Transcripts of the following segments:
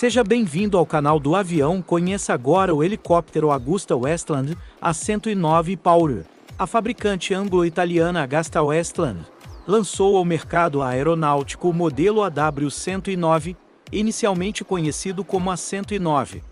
Seja bem-vindo ao canal do Avião. Conheça agora o helicóptero Augusta Westland A109 Power. A fabricante anglo-italiana Augusta Westland lançou ao mercado aeronáutico o modelo AW109, inicialmente conhecido como A109.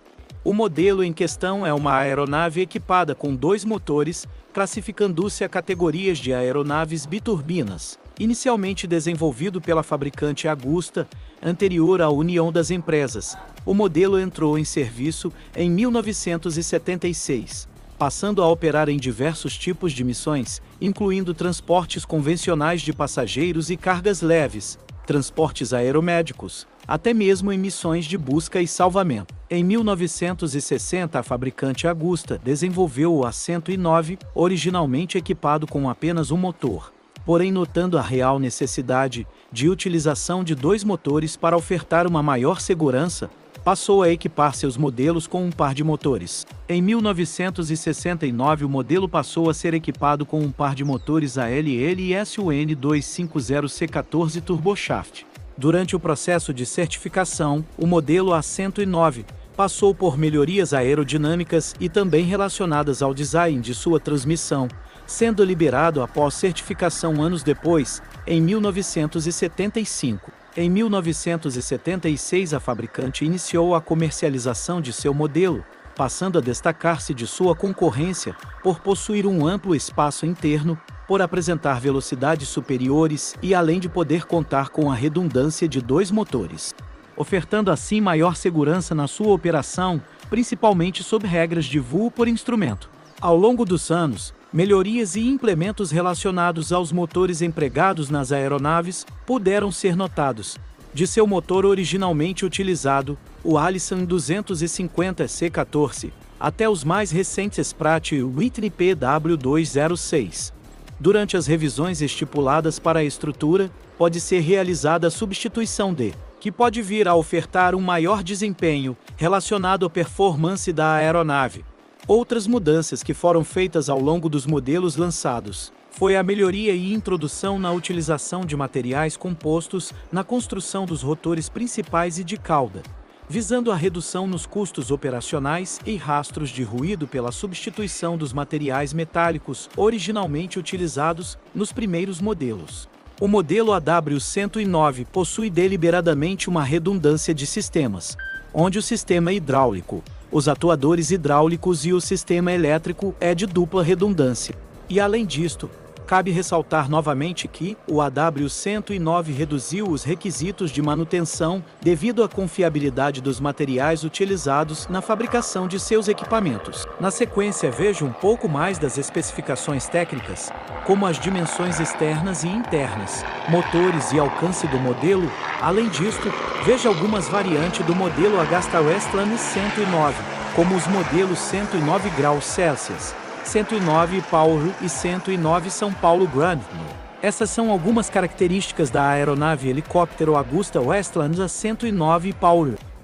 O modelo em questão é uma aeronave equipada com dois motores, classificando-se a categorias de aeronaves biturbinas. Inicialmente desenvolvido pela fabricante Augusta, anterior à União das Empresas, o modelo entrou em serviço em 1976, passando a operar em diversos tipos de missões, incluindo transportes convencionais de passageiros e cargas leves, transportes aeromédicos, até mesmo em missões de busca e salvamento. Em 1960, a fabricante Augusta desenvolveu o A109, originalmente equipado com apenas um motor porém notando a real necessidade de utilização de dois motores para ofertar uma maior segurança, passou a equipar seus modelos com um par de motores. Em 1969, o modelo passou a ser equipado com um par de motores ALL e SUN250C14 turboshaft. Durante o processo de certificação, o modelo A109 passou por melhorias aerodinâmicas e também relacionadas ao design de sua transmissão, sendo liberado após certificação anos depois, em 1975. Em 1976, a fabricante iniciou a comercialização de seu modelo, passando a destacar-se de sua concorrência por possuir um amplo espaço interno, por apresentar velocidades superiores e além de poder contar com a redundância de dois motores, ofertando assim maior segurança na sua operação, principalmente sob regras de voo por instrumento. Ao longo dos anos, melhorias e implementos relacionados aos motores empregados nas aeronaves puderam ser notados. De seu motor originalmente utilizado, o Allison 250 C14, até os mais recentes Pratt e Whitney PW206. Durante as revisões estipuladas para a estrutura, pode ser realizada a substituição de, que pode vir a ofertar um maior desempenho relacionado à performance da aeronave, Outras mudanças que foram feitas ao longo dos modelos lançados foi a melhoria e introdução na utilização de materiais compostos na construção dos rotores principais e de cauda, visando a redução nos custos operacionais e rastros de ruído pela substituição dos materiais metálicos originalmente utilizados nos primeiros modelos. O modelo AW109 possui deliberadamente uma redundância de sistemas, onde o sistema hidráulico, os atuadores hidráulicos e o sistema elétrico é de dupla redundância. E além disto, Cabe ressaltar novamente que o AW109 reduziu os requisitos de manutenção devido à confiabilidade dos materiais utilizados na fabricação de seus equipamentos. Na sequência, veja um pouco mais das especificações técnicas, como as dimensões externas e internas, motores e alcance do modelo. Além disto, veja algumas variantes do modelo Agasta Westland 109, como os modelos 109 graus Celsius 109 Paulo e 109 São Paulo Grandmore. Essas são algumas características da aeronave helicóptero Augusta Westland A109 Paulo.